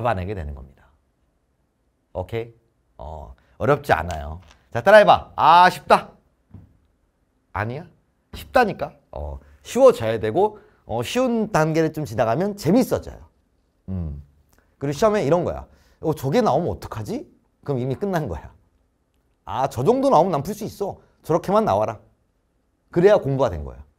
잡아내게 되는 겁니다. 오케이? 어, 어렵지 않아요. 자, 따라해봐. 아, 쉽다. 아니야. 쉽다니까. 어, 쉬워져야 되고 어, 쉬운 단계를 좀 지나가면 재밌어져요. 음. 그리고 시험에 이런 거야. 어, 저게 나오면 어떡하지? 그럼 이미 끝난 거야. 아, 저 정도 나오면 난 풀 수 있어. 저렇게만 나와라. 그래야 공부가 된 거야.